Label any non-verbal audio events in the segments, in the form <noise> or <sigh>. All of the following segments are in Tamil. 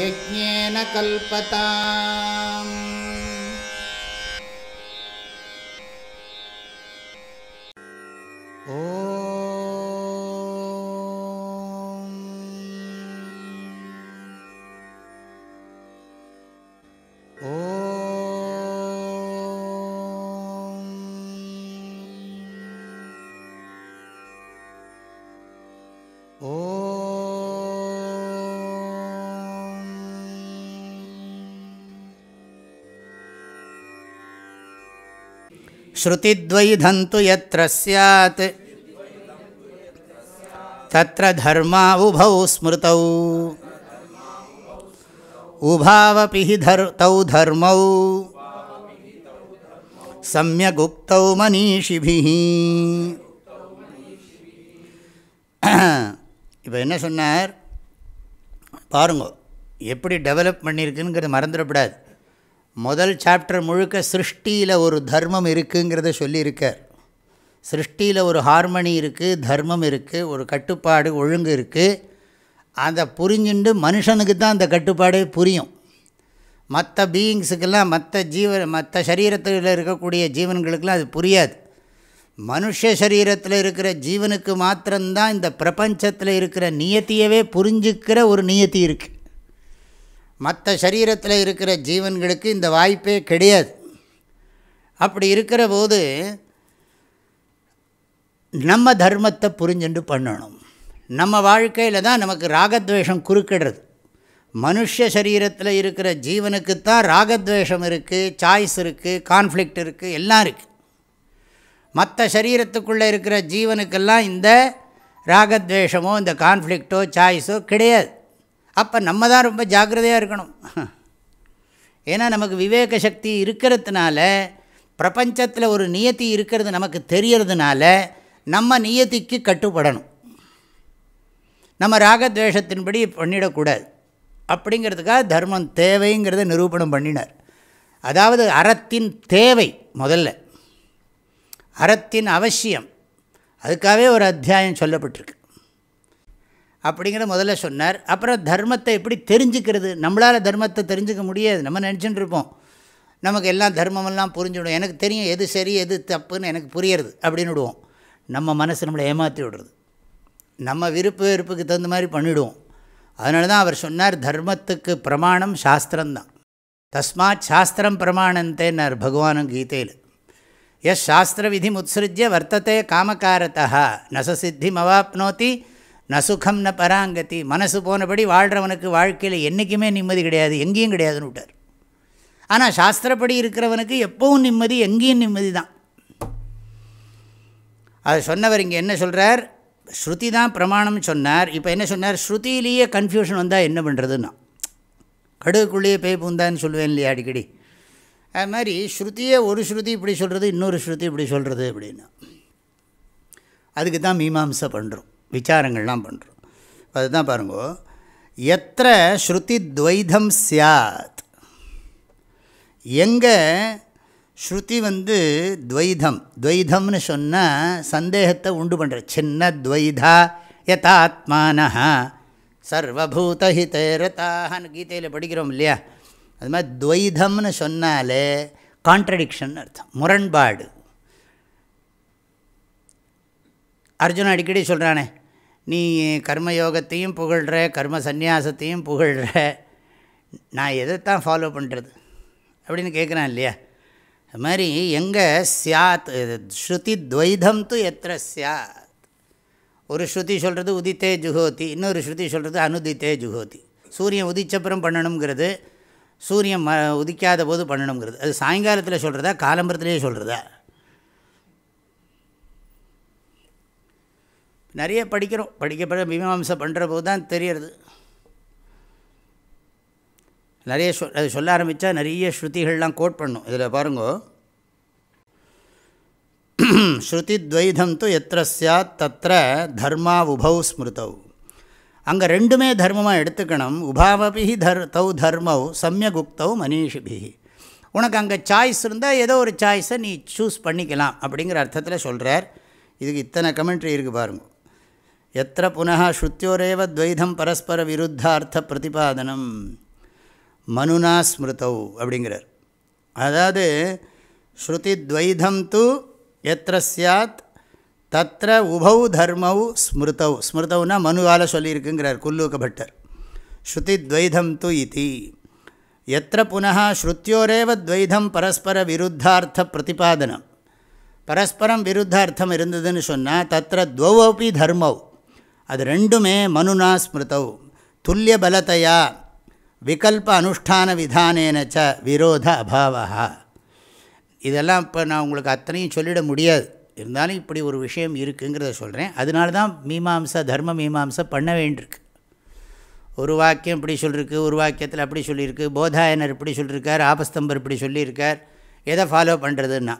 यज्ञेन कल्पता Oh ஸ்ருதித்வைதந்து எத்திர சாத் தத்திர தர்மா உபௌ ஸ்மிருதௌ உபாவபி தர் தௌ தர்மௌ சமயகுப்தௌ மனிஷிபி இப்போ என்ன சொன்னார் பாருங்க எப்படி டெவலப் பண்ணியிருக்குங்கிறத மறந்துடக்கூடாது முதல் சாப்டர் முழுக்க சிருஷ்டியில் ஒரு தர்மம் இருக்குங்கிறத சொல்லியிருக்கார் சிருஷ்டியில் ஒரு ஹார்மனி இருக்குது தர்மம் இருக்குது ஒரு கட்டுப்பாடு ஒழுங்கு இருக்குது அதை புரிஞ்சுண்டு மனுஷனுக்கு தான் அந்த கட்டுப்பாடே புரியும் மற்ற பீயிங்ஸுக்கெல்லாம் மற்ற ஜீவ மற்ற சரீரத்தில் இருக்கக்கூடிய ஜீவன்களுக்கெல்லாம் அது புரியாது மனுஷ சரீரத்தில் இருக்கிற ஜீவனுக்கு மாத்திரம்தான் இந்த பிரபஞ்சத்தில் இருக்கிற நியத்தியவே புரிஞ்சுக்கிற ஒரு நியத்தி இருக்குது மற்ற சரீரத்தில் இருக்கிற ஜீவன்களுக்கு இந்த வாய்ப்பே கிடையாது அப்படி இருக்கிற போது நம்ம தர்மத்தை புரிஞ்சுண்டு பண்ணணும் நம்ம வாழ்க்கையில் தான் நமக்கு ராகத்வேஷம் குறுக்கிடுறது மனுஷ சரீரத்தில் இருக்கிற ஜீவனுக்குத்தான் ராகத்வேஷம் இருக்குது சாய்ஸ் இருக்குது கான்ஃப்ளிக்ட் இருக்குது எல்லாம் இருக்குது மற்ற சரீரத்துக்குள்ளே இருக்கிற ஜீவனுக்கெல்லாம் இந்த ராகத்வேஷமோ இந்த கான்ஃப்ளிக்டோ சாய்ஸோ கிடையாது அப்போ நம்ம தான் ரொம்ப ஜாகிரதையாக இருக்கணும் ஏன்னா நமக்கு விவேக சக்தி இருக்கிறதுனால பிரபஞ்சத்தில் ஒரு நியத்தி இருக்கிறது நமக்கு தெரியறதுனால நம்ம நியத்திக்கு கட்டுப்படணும் நம்ம ராகத்வேஷத்தின்படி பண்ணிடக்கூடாது அப்படிங்கிறதுக்காக தர்மம் தேவைங்கிறத நிரூபணம் பண்ணினார் அதாவது அறத்தின் தேவை முதல்ல அறத்தின் அவசியம் அதுக்காகவே ஒரு அத்தியாயம் சொல்லப்பட்டிருக்கு அப்படிங்கிற முதல்ல சொன்னார் அப்புறம் தர்மத்தை எப்படி தெரிஞ்சுக்கிறது நம்மளால் தர்மத்தை தெரிஞ்சுக்க முடியாது நம்ம நினச்சிட்டு இருப்போம் நமக்கு எல்லாம் தர்மமெல்லாம் புரிஞ்சுவிடும் எனக்கு தெரியும் எது சரி எது தப்புன்னு எனக்கு புரியறது அப்படின்னு விடுவோம் நம்ம மனசு நம்மளை ஏமாற்றி விடுறது நம்ம விருப்ப வெறுப்புக்கு தகுந்த மாதிரி பண்ணிவிடுவோம் அதனால தான் அவர் சொன்னார் தர்மத்துக்கு பிரமாணம் சாஸ்திரம்தான் தஸ்மாத் சாஸ்திரம் பிரமாணந்தேன்னார் பகவானும் கீதையில் எஸ் சாஸ்திர விதி முத்சிருஜ்ய வர்த்தத்தை காமக்காரத்தா நசசித்திம் அவாப்னோத்தி நசுகம் ந பராங்கத்தி மனசு போனபடி வாழ்கிறவனுக்கு வாழ்க்கையில் என்றைக்குமே நிம்மதி கிடையாது எங்கேயும் கிடையாதுன்னு விட்டார் ஆனால் சாஸ்திரப்படி இருக்கிறவனுக்கு எப்பவும் நிம்மதி எங்கேயும் நிம்மதி தான் அதை சொன்னவர் இங்கே என்ன சொல்கிறார் ஸ்ருதி தான் பிரமாணம் சொன்னார் இப்போ என்ன சொன்னார் ஸ்ருதியிலேயே கன்ஃபியூஷன் வந்தால் என்ன பண்ணுறதுன்னா கடுகுக்குள்ளேயே பேய் பூந்தான்னு சொல்லுவேன் இல்லையா அடிக்கடி அது மாதிரி ஸ்ருதியே ஒரு ஸ்ருதி இப்படி சொல்கிறது இன்னொரு ஸ்ருதி இப்படி சொல்கிறது அப்படின்னா அதுக்கு தான் மீமாசை பண்ணுறோம் விசாரங்கள்லாம் பண்ணுறோம் அதுதான் பாருங்கோ எத்தனை ஸ்ருதி துவைதம் சியாத் எங்கே ஸ்ருதி வந்து துவைதம் துவைதம்னு சொன்னால் சந்தேகத்தை உண்டு பண்ணுற சின்ன துவைதா யதாத்மான சர்வபூதஹிதே ரதாகன்னு கீதையில் படிக்கிறோம் இல்லையா அது மாதிரி துவைதம்னு சொன்னாலே கான்ட்ரடிக்ஷன் அர்த்தம் முரண்பாடு அர்ஜுன் அடிக்கடி சொல்கிறானே நீ கர்மயோகத்தையும் புகழ்கிற கர்ம சந்நியாசத்தையும் புகழ்கிற நான் எதைத்தான் ஃபாலோ பண்ணுறது அப்படின்னு கேட்குறான் இல்லையா அது மாதிரி எங்கே சியாத் ஸ்ருதி துவைதம் து எத்திர சாத் ஒரு ஸ்ருதி சொல்கிறது உதித்தே ஜுகோதி இன்னொரு ஸ்ருதி சொல்கிறது அனுதித்தே ஜுகோதி சூரியன் உதிச்சப்புறம் பண்ணணுங்கிறது சூரியன் ம உதிக்காத போது பண்ணணுங்கிறது அது சாயங்காலத்தில் சொல்கிறதா காலம்பரத்துலேயே சொல்கிறதா நிறைய படிக்கிறோம் படிக்கப்பட மீமாம்சம் பண்ணுற போது தான் தெரியறது நிறைய அது சொல்ல ஆரம்பித்தா நிறைய ஸ்ருதிகள்லாம் கோட் பண்ணும் இதில் பாருங்கோ <clears throat> ஸ்ருதித்வைதம் தூ எத்திர சாத் தத்திர தர்மா உபௌ ஸ்மிருதௌ அங்கே ரெண்டுமே தர்மமாக எடுத்துக்கணும் உபாவபி தர் தௌ தர்மௌ சமயக் உக்தௌ மனிஷிபி உனக்கு அங்கே சாய்ஸ் இருந்தால் ஏதோ ஒரு சாய்ஸை நீ சூஸ் பண்ணிக்கலாம் அப்படிங்கிற அர்த்தத்தில் சொல்கிறார் இதுக்கு இத்தனை கமெண்ட்ரி இருக்குது பாருங்கள் எத்திர புனः ஸ்ருத்தியோரேவ துவைதம் பரஸ்பர விருத்தார்த்த பிரதிபாதனம் மனுனா ஸ்மிருதௌ அப்படிங்கிறார் அதாவது ஸ்ருதி துவைதம் து எத்திர சாத் தத்திர உபௌ தர்மௌ ஸ்மிருதௌ ஸ்மிருதௌனா மனுவால் சொல்லியிருக்குங்கிறார் குல்லூக்க பட்டர் ஸ்ருதி துவைதம் து இது எத்திர புனः ஸ்ருத்தியோரேவ துவைதம் பரஸ்பர விருத்தார்த்த பிரதிபாதனம் பரஸ்பரம் விருத்தார்த்தம் இருந்ததுன்னு சொன்னால் தத்திர துவௌப்பி தர்மௌ அது ரெண்டுமே மனுனா ஸ்மிருதவ் துல்லிய பலத்தையா விகல்ப அனுஷ்டான விதானேனச்ச விரோத அபாவா இதெல்லாம் இப்போ நான் உங்களுக்கு அத்தனையும் சொல்லிட முடியாது இருந்தாலும் இப்படி ஒரு விஷயம் இருக்குங்கிறத சொல்கிறேன் அதனால தான் மீமாம்சா தர்ம மீமாம்சை பண்ண வேண்டியிருக்கு ஒரு வாக்கியம் இப்படி சொல்லியிருக்கு ஒரு வாக்கியத்தில் அப்படி சொல்லியிருக்கு போதாயனர் இப்படி சொல்லியிருக்கார் ஆபஸ்தம்பர் இப்படி சொல்லியிருக்கார் எதை ஃபாலோ பண்ணுறதுன்னா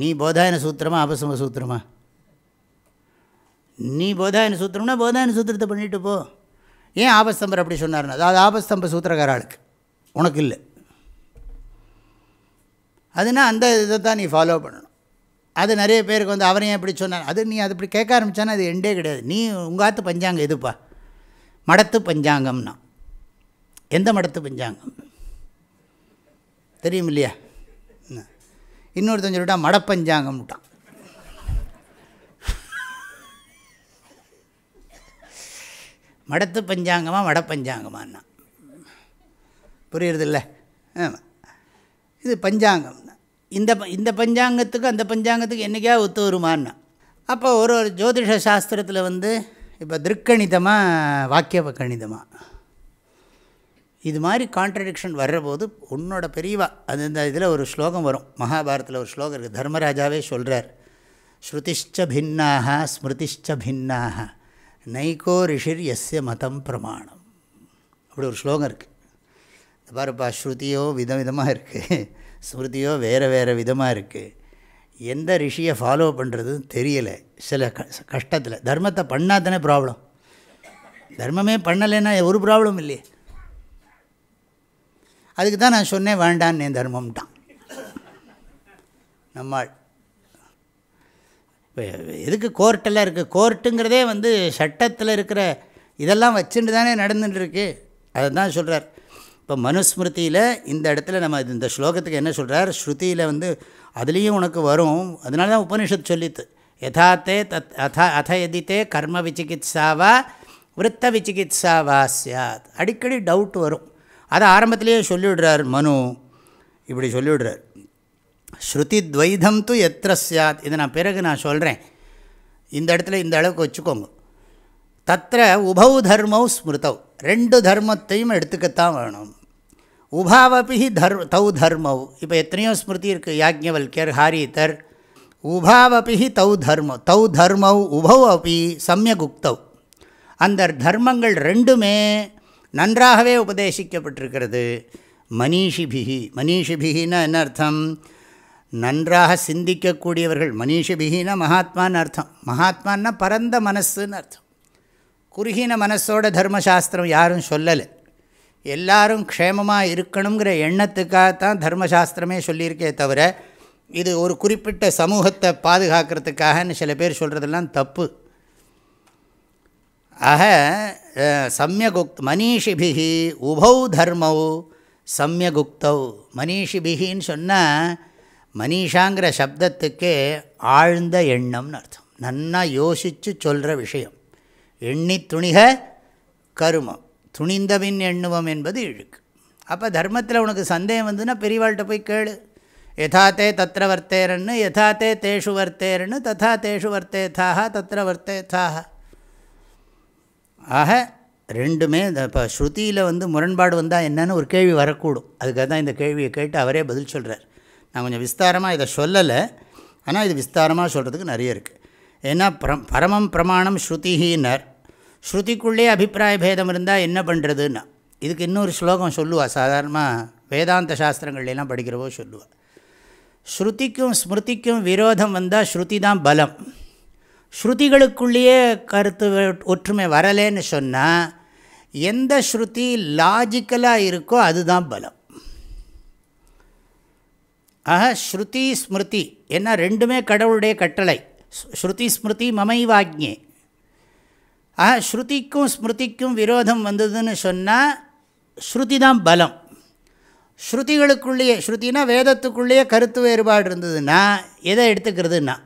நீ போதாயன சூத்திரமா ஆபஸ்தம்ப சூத்திரமா நீ போதாயன சூத்திரம்னா போதாயன சூத்திரத்தை பண்ணிட்டு போ ஏன் ஆபஸ்தம்பர் அப்படி சொன்னார்னா அதாவது ஆபஸ்தம்ப சூத்திரக்கார உனக்கு இல்லை அதுனா அந்த இதை தான் நீ ஃபாலோ பண்ணணும் அது நிறைய பேருக்கு வந்து அவரையும் எப்படி சொன்னார் அது நீ அது இப்படி கேட்க ஆரம்பித்தானே அது எண்டே கிடையாது நீ உங்கள் ஆற்று பஞ்சாங்கம் எதுப்பா மடத்து பஞ்சாங்கம்னா எந்த மடத்து பஞ்சாங்கம் தெரியும் இல்லையா இன்னொருத்தஞ்சு சொல்லிட்டான் மடப்பஞ்சாங்கம்ட்டான் மடத்து பஞ்சாங்கமாக மட பஞ்சாங்கமானா புரியுறதில்ல இது பஞ்சாங்கம் இந்த இந்த பஞ்சாங்கத்துக்கு அந்த பஞ்சாங்கத்துக்கு என்றைக்கா ஒத்து வருமானா அப்போ ஒரு ஒரு ஜோதிஷ சாஸ்திரத்தில் வந்து இப்போ திருக்கணிதமாக வாக்கிய கணிதமாக இது மாதிரி கான்ட்ரடிக்ஷன் வர்றபோது உன்னோட பெரியவா அது இந்த இதில் ஒரு ஸ்லோகம் வரும் மகாபாரத்தில் ஒரு ஸ்லோகம் இருக்குது தர்மராஜாவே சொல்கிறார் ஸ்ருதிஷ்ட பின்னாக ஸ்மிருதிஷ்ட பின்னாக நைகோ ரிஷிர் எஸ்ய மதம் பிரமாணம் அப்படி ஒரு ஸ்லோகம் இருக்குது பாருப்பா ஸ்ருதியோ விதம் விதமாக இருக்குது ஸ்மிருதியோ வேறு வேறு விதமாக இருக்குது எந்த ரிஷியை ஃபாலோ பண்ணுறதுன்னு தெரியலை சில கஷ்டத்தில் தர்மத்தை பண்ணால் தானே ப்ராப்ளம் தர்மமே பண்ணலைன்னா ஒரு ப்ராப்ளம் இல்லையே அதுக்கு தான் நான் சொன்னேன் வேண்டான்னு என் தர்மம்ட்டான் நம்மாள் எதுக்கு கோர்ட்டெல்லாம் இருக்குது கோர்ட்டுங்கிறதே வந்து சட்டத்தில் இருக்கிற இதெல்லாம் வச்சுட்டு தானே நடந்துட்டுருக்கு அதை தான் சொல்கிறார் இப்போ மனுஸ்மிருதியில் இந்த இடத்துல நம்ம இந்த ஸ்லோகத்துக்கு என்ன சொல்கிறார் ஸ்ருதியில் வந்து அதுலேயும் உனக்கு வரும் அதனால தான் உபனிஷத்து சொல்லித்து யதாத்தே தத் அத அத எதித்தே கர்ம விசிகிச்சாவா விற்த்த விசிகிச்சாவா சியாத் அடிக்கடி டவுட் வரும் அதை ஆரம்பத்திலேயே சொல்லிவிடுறார் மனு இப்படி சொல்லிவிடுறார் ஸ்ருதித்வைதம் து எத்திர சாத் இதை நான் பிறகு நான் சொல்கிறேன் இந்த இடத்துல இந்த அளவுக்கு வச்சுக்கோங்க தத்த உபௌ தர்மௌ ஸ்மிருதௌ ரெண்டு தர்மத்தையும் எடுத்துக்கத்தான் வேணும் உபாவபி தர் தௌ தர்மௌ இப்போ எத்தனையோ ஸ்மிருதி இருக்குது யாஜ்ஞவல்யர் ஹாரிதர் உபாவபி தௌ தர்ம தௌ தர்மௌ உபௌ சமயக் சமயகுக்தௌ அந்த தர்மங்கள் ரெண்டுமே நன்றாகவே உபதேசிக்கப்பட்டிருக்கிறது மனிஷிபிகி மனிஷிபிகின்னா என்ன அர்த்தம் நன்றாக சிந்திக்கக்கூடியவர்கள் மனிஷபிகின மகாத்மான்னு அர்த்தம் மகாத்மான்னா பரந்த மனசுன்னு அர்த்தம் குறுகின மனசோட தர்மசாஸ்திரம் யாரும் சொல்லலை எல்லாரும் க்ஷேமமாக இருக்கணுங்கிற எண்ணத்துக்காகத்தான் தர்மசாஸ்திரமே சொல்லியிருக்கே தவிர இது ஒரு குறிப்பிட்ட சமூகத்தை பாதுகாக்கிறதுக்காகன்னு சில பேர் சொல்கிறதெல்லாம் தப்பு ஆக சம்யகுக் மனிஷிபிகி உபௌ தர்மௌ சம்யகுக்தௌ மனிஷிபிகின்னு சொன்னால் மனிஷாங்கிற சப்தத்துக்கே ஆழ்ந்த எண்ணம்னு அர்த்தம் நன்னா யோசித்து சொல்கிற விஷயம் எண்ணி துணிக கருமம் துணிந்தவின் எண்ணுவம் என்பது இழுக்கு அப்போ தர்மத்தில் உனக்கு சந்தேகம் வந்துன்னா பெரியவாள்கிட்ட போய் கேளு யதாத்தே தத்திர வர்த்தேரன்னு யதாத்தே தேஷு வர்த்தேரன்னு ததா தேஷு வர்த்தேத்தாக தத்திர வர்த்தேத்தாக ஆக ரெண்டுமே இந்த இப்போ ஸ்ருதியில் வந்து முரண்பாடு வந்தால் என்னன்னு ஒரு கேள்வி வரக்கூடும் அதுக்காக தான் இந்த கேள்வியை கேட்டு அவரே பதில் சொல்கிறார் நான் கொஞ்சம் விஸ்தாரமாக இதை சொல்லலை ஆனால் இது விஸ்தாரமாக சொல்கிறதுக்கு நிறைய இருக்குது ஏன்னா பரமம் பிரமாணம் ஸ்ருதிஹீனர் ஸ்ருதிக்குள்ளே அபிப்பிராய பேதம் இருந்தால் என்ன பண்ணுறதுன்னா இதுக்கு இன்னொரு ஸ்லோகம் சொல்லுவாள் சாதாரணமாக வேதாந்த சாஸ்திரங்கள்லாம் படிக்கிறவோ சொல்லுவாள் ஸ்ருதிக்கும் ஸ்மிருதிக்கும் விரோதம் வந்தால் ஸ்ருதி தான் பலம் ஸ்ருதிகளுக்குள்ளேயே கருத்து ஒற்றுமை வரலேன்னு சொன்னால் எந்த ஸ்ருதி லாஜிக்கலாக இருக்கோ அதுதான் பலம் ஆக ஸ்ருதி ஸ்மிருதி என்ன ரெண்டுமே கடவுளுடைய கட்டளை ஸ்ருதி ஸ்மிருதி மமைவாக்ஞே ஆக ஸ்ருதிக்கும் ஸ்மிருதிக்கும் விரோதம் வந்ததுன்னு சொன்னால் ஸ்ருதி தான் பலம் ஸ்ருதிகளுக்குள்ளேயே ஸ்ருத்தினா வேதத்துக்குள்ளேயே கருத்து வேறுபாடு இருந்ததுன்னா எதை எடுத்துக்கிறதுன்னா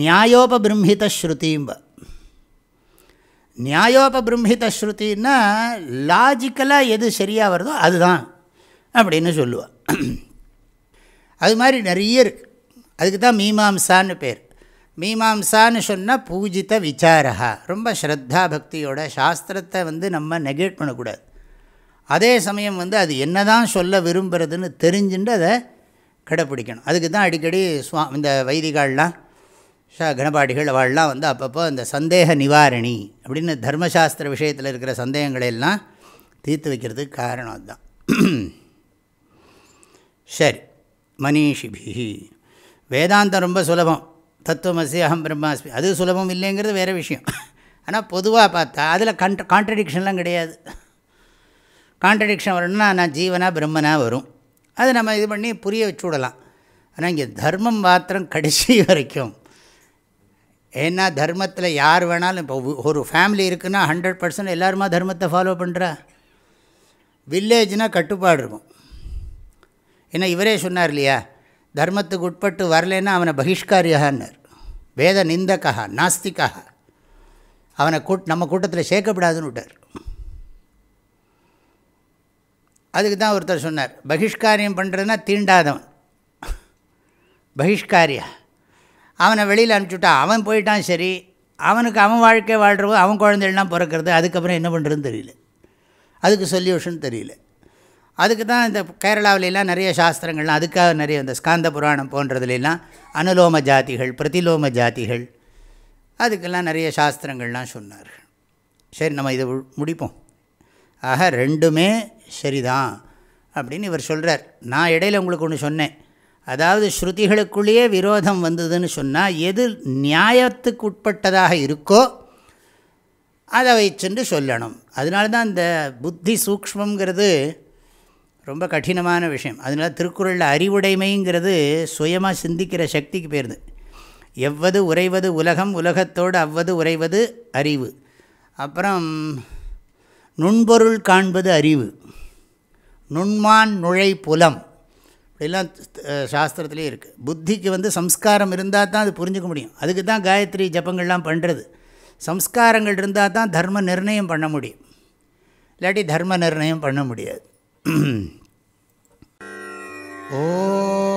நியாயோபபிரம்ஹித ஸ்ருதிம்ப நியாயோபபிரம்ஹித ஸ்ருத்தின்னா லாஜிக்கலாக எது சரியாக வருதோ அதுதான் அப்படின்னு சொல்லுவாள் அது மாதிரி நிறைய இருக்குது அதுக்கு தான் மீமாம்சான்னு பேர் மீமாம்சான்னு சொன்னால் பூஜித்த விசாரா ரொம்ப ஸ்ரத்தா பக்தியோட சாஸ்திரத்தை வந்து நம்ம நெகேட் பண்ணக்கூடாது அதே சமயம் வந்து அது என்ன தான் சொல்ல விரும்புகிறதுன்னு தெரிஞ்சுட்டு அதை கடைப்பிடிக்கணும் அதுக்கு தான் அடிக்கடி சுவா இந்த வைதிகால்லாம் ஷா கணபாடிகள் அவள்லாம் வந்து அப்பப்போ இந்த சந்தேக நிவாரணி அப்படின்னு தர்மசாஸ்திர விஷயத்தில் இருக்கிற சந்தேகங்களை எல்லாம் தீர்த்து வைக்கிறதுக்கு காரணம் அதுதான் <clears throat> சரி மனிஷிபி வேதாந்தம் ரொம்ப சுலபம் தத்துவமசி அகம் பிரம்மாஸ்மி அது சுலபம் இல்லைங்கிறது வேறு விஷயம் ஆனால் பொதுவாக பார்த்தா அதில் கண்ட் கான்ட்ரடிக்ஷன்லாம் கிடையாது கான்ட்ரடிக்ஷன் வரணும்னா நான் ஜீவனா பிரம்மனாக வரும் அதை நம்ம இது பண்ணி புரிய வச்சு விடலாம் ஆனால் இங்கே தர்மம் மாத்திரம் கடைசி வரைக்கும் ஏன்னா தர்மத்தில் யார் வேணாலும் இப்போ ஒரு ஃபேமிலி இருக்குன்னா ஹண்ட்ரட் பர்சன்ட் எல்லாருமா தர்மத்தை ஃபாலோ பண்ணுறா வில்லேஜ்னால் கட்டுப்பாடு இருக்கும் என்ன இவரே சொன்னார் இல்லையா தர்மத்துக்கு உட்பட்டு வரலன்னா அவனை பகிஷ்காரியகான்னார் வேத நிந்தக்கா நாஸ்திக்கா அவனை கூட் நம்ம கூட்டத்தில் சேர்க்கப்படாதுன்னு விட்டார் அதுக்கு தான் ஒருத்தர் சொன்னார் பகிஷ்காரியம் பண்ணுறதுனா தீண்டாதவன் பகிஷ்காரியா அவனை வெளியில் அனுப்பிச்சுட்டா அவன் போயிட்டான் சரி அவனுக்கு அவன் வாழ்க்கை வாழ்கிறவோ அவன் குழந்தைகள்லாம் பிறக்கிறது அதுக்கப்புறம் என்ன பண்ணுறதுன்னு தெரியல அதுக்கு சொல்யூஷன் தெரியல அதுக்கு தான் இந்த கேரளாவிலெல்லாம் நிறைய சாஸ்திரங்கள்லாம் அதுக்காக நிறைய இந்த ஸ்காந்த புராணம் போன்றதுலாம் அனுலோம ஜாதிகள் பிரதிலோம ஜாதிகள் அதுக்கெல்லாம் நிறைய சாஸ்திரங்கள்லாம் சொன்னார்கள் சரி நம்ம இதை முடிப்போம் ஆக ரெண்டுமே சரிதான் அப்படின்னு இவர் சொல்கிறார் நான் இடையில் உங்களுக்கு ஒன்று சொன்னேன் அதாவது ஸ்ருதிகளுக்குள்ளேயே விரோதம் வந்ததுன்னு சொன்னால் எது நியாயத்துக்கு உட்பட்டதாக இருக்கோ அதை வைச்சுண்டு சொல்லணும் அதனால தான் இந்த புத்தி சூக்மங்கிறது ரொம்ப கடினமான விஷயம் அதனால் திருக்குறளில் அறிவுடைமைங்கிறது சுயமாக சிந்திக்கிற சக்திக்கு பேருது எவ்வது உறைவது உலகம் உலகத்தோடு அவ்வது உறைவது அறிவு அப்புறம் நுண்பொருள் காண்பது அறிவு நுண்மான் நுழை புலம் இப்படிலாம் சாஸ்திரத்துலேயே இருக்குது புத்திக்கு வந்து சம்ஸ்காரம் இருந்தால் தான் அது புரிஞ்சுக்க முடியும் அதுக்கு தான் காயத்ரி ஜப்பங்கள்லாம் பண்ணுறது சம்ஸ்காரங்கள் இருந்தால் தான் தர்ம நிர்ணயம் பண்ண முடியும் இல்லாட்டி தர்ம நிர்ணயம் பண்ண முடியாது おー